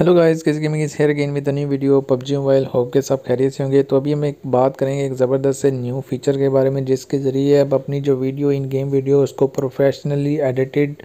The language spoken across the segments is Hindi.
हेलो गाइस किसी gaming is here again with new video PUBG mobile hope के सब खैरियत से होंगे तो अभी हम एक बात करेंगे एक ज़बरदस्त से न्यू फीचर के बारे में जिसके ज़रिए आप अपनी जो वीडियो इन गेम वीडियो उसको प्रोफेशनली एडिटेड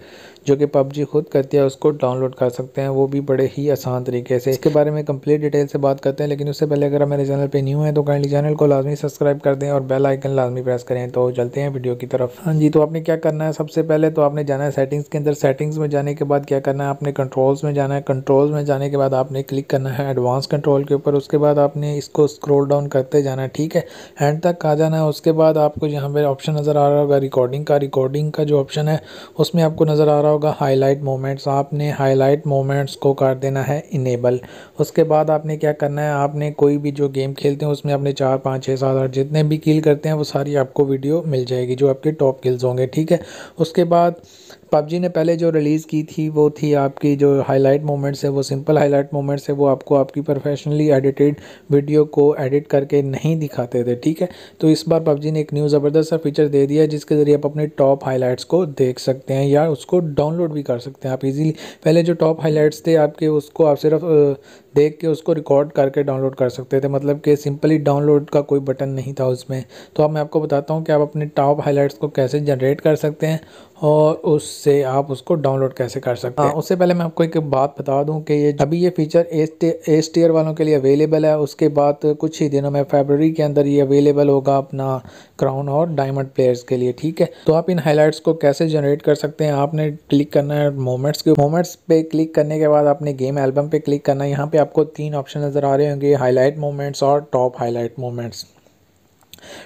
जो कि पबजी खुद करती है उसको डाउनलोड कर सकते हैं वो भी बड़े ही आसान तरीके से इसके बारे में कंप्लीट डिटेल से बात करते हैं लेकिन उससे पहले अगर मेरे चैनल पर न्यू है तो काइंडली चैनल को लाजमी सब्सक्राइब कर दें और बेल आइकन लाजमी प्रेस करें तो चलते हैं वीडियो की तरफ हाँ जी तो आपने क्या करना है सबसे पहले तो आपने जाना है सेटिंग्स के अंदर सेटिंग्स में जाने के बाद क्या करना है आपने कंट्रोल्स में जाना है कंट्रोल्स में जाने के बाद आपने क्लिक करना है एडवांस कंट्रोल के ऊपर उसके बाद आपने इसको स्क्रोल डाउन करते जाना है ठीक है एंड तक आ जाना है उसके बाद आपको यहाँ पर ऑप्शन नज़र आ रहा होगा रिकॉर्डिंग का रिकॉर्डिंग का जो ऑप्शन है उसमें आपको नज़र आ रहा होगा हाईलाइट मोमेंट्स आपने हाईलाइट मोमेंट्स को कर देना है इनेबल उसके बाद आपने क्या करना है आपने कोई भी जो गेम खेलते हैं उसमें आपने चार पाँच छः सात आठ जितने भी किल करते हैं वो सारी आपको वीडियो मिल जाएगी जो आपके टॉप किल्स होंगे ठीक है उसके बाद पबजी ने पहले जो रिलीज़ की थी वो थी आपकी जो हाईलाइट मोमेंट्स है वो सिंपल हाईलाइट मोमेंट्स है वो आपको आपकी प्रोफेशनली एडिटेड वीडियो को एडिट करके नहीं दिखाते थे ठीक है तो इस बार पबजी ने एक न्यू ज़बरदस्त सा फीचर दे दिया जिसके ज़रिए आप अपने टॉप हाईलाइट्स को देख सकते हैं या उसको डाउनलोड भी कर सकते हैं आप इजीली पहले जो टॉप हाईलाइट्स थे आपके उसको आप सिर्फ देख के उसको रिकॉर्ड करके डाउनलोड कर सकते थे मतलब कि सिंपली डाउनलोड का कोई बटन नहीं था उसमें तो अब मैं आपको बताता हूँ कि आप अपने टॉप हाईलाइट्स को कैसे जनरेट कर सकते हैं और उससे आप उसको डाउनलोड कैसे कर सकते हैं हाँ, उससे पहले मैं आपको एक बात बता दूं कि ये अभी ये फीचर एस टीयर वालों के लिए अवेलेबल है उसके बाद कुछ ही दिनों में फेबररी के अंदर ये अवेलेबल होगा अपना क्राउन और डायमंड प्लेयर्स के लिए ठीक है तो आप इन हाईलाइट्स को कैसे जनरेट कर सकते हैं आपने क्लिक करना है मोमेंट्स के मोमेंट्स पे क्लिक करने के बाद आपने गेम एल्बम पे क्लिक करना है यहाँ पे आपको तीन ऑप्शन नज़र आ रहे होंगे हाईलाइट मोमेंट्स और top highlight moments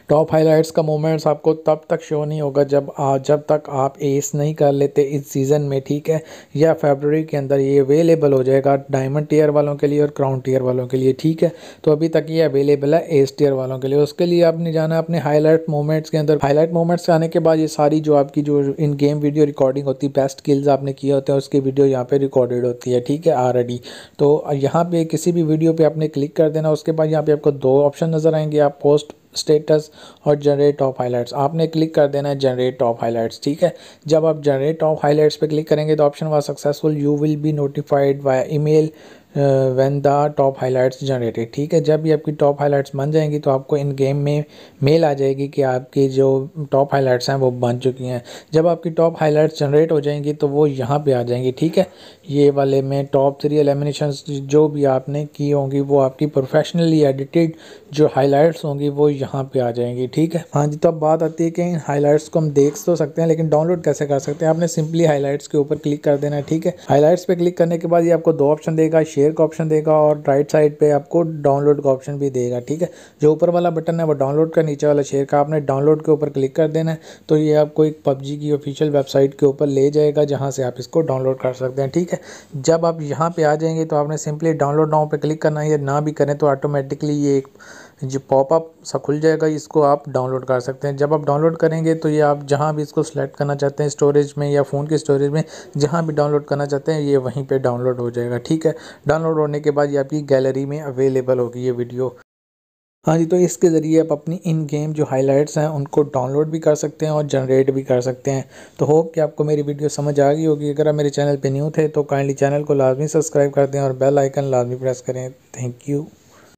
top highlights का मोमेंट्स आपको तब तक शो नहीं होगा जब आ, जब तक आप एस नहीं कर लेते इस सीज़न में ठीक है या फेबररी के अंदर ये अवेलेबल हो जाएगा डायमंड टीयर वालों के लिए और क्राउन टीयर वालों के लिए ठीक है तो अभी तक ये अवेलेबल है एस टीयर वालों के लिए उसके लिए आपने जाना है अपने हाईलाइट मोमेंट्स के अंदर हाईलाइट मोमेंट्स आने के बाद ये सारी जो आपकी जो इन गेम वीडियो रिकॉर्डिंग होती है बेस्ट किल्स आपने किए होते हैं उसकी वीडियो यहाँ पर रिकॉर्डेड होती है ठीक है ऑलरेडी तो यहाँ पे किसी भी वीडियो पर आपने क्लिक कर देना उसके बाद यहाँ पर आपको दो ऑप्शन नज़र आएंगे आप पोस्ट स्टेटस और जनरेट टॉप हाईलाइट्स आपने क्लिक कर देना है जनरेट टॉप हाईलाइट्स ठीक है जब आप जनरेट टॉप हाईलाइट्स पे क्लिक करेंगे तो option was successful you will be notified by email when the top highlights generated ठीक है जब भी आपकी टॉप हाईलाइट्स बन जाएंगी तो आपको इन गेम में मेल आ जाएगी कि आपकी जो टॉप हाईलाइट्स हैं वो बन चुकी हैं जब आपकी टॉप हाईलाइट्स जनरेट हो जाएंगी तो वो यहाँ पे आ जाएंगी ठीक है ये वाले में टॉप थ्री एलिमिनेशन जो भी आपने की होंगी वो आपकी प्रोफेशनली एडिटेड जो हाईलाइट्स होंगी वो यहाँ पर आ जाएंगी ठीक है हाँ जी तो अब बात आती है कि इन हाईलाइट्स को हम देख तो सकते हैं लेकिन डाउनलोड कैसे कर सकते हैं आपने सिंपली हाईलाइट्स के ऊपर क्लिक कर देना ठीक है हाईलाइट्स पर क्लिक करने के बाद ये आपको दो ऑप्शन देगा शेयर का ऑप्शन देगा और राइट साइड पे आपको डाउनलोड का ऑप्शन भी देगा ठीक है जो ऊपर वाला बटन है वो डाउनलोड का नीचे वाला शेयर का आपने डाउनलोड के ऊपर क्लिक कर देना है तो ये आपको एक पबजी की ऑफिशियल वेबसाइट के ऊपर ले जाएगा जहाँ से आप इसको डाउनलोड कर सकते हैं ठीक है जब आप यहाँ पर आ जाएंगे तो आपने सिंपली डाउनलोड नाउ पर क्लिक करना है या ना भी करें तो ऑटोमेटिकली ये एक जो पॉपअप सा खुल जाएगा इसको आप डाउनलोड कर सकते हैं जब आप डाउनलोड करेंगे तो ये आप जहाँ भी इसको सेलेक्ट करना चाहते हैं स्टोरेज में या फ़ोन के स्टोरेज में जहाँ भी डाउनलोड करना चाहते हैं ये वहीं पर डाउनलोड हो जाएगा ठीक है डाउनलोड होने के बाद ये आपकी गैलरी में अवेलेबल होगी ये वीडियो हाँ जी तो इसके ज़रिए आप अपनी इन गेम जो हाइलाइट्स हैं उनको डाउनलोड भी कर सकते हैं और जनरेट भी कर सकते हैं तो होप कि आपको मेरी वीडियो समझ आ गई होगी अगर आप मेरे चैनल पे न्यू थे तो काइंडली चैनल को लाजमी सब्सक्राइब कर दें और बेल आइकन लाजमी प्रेस करें थैंक यू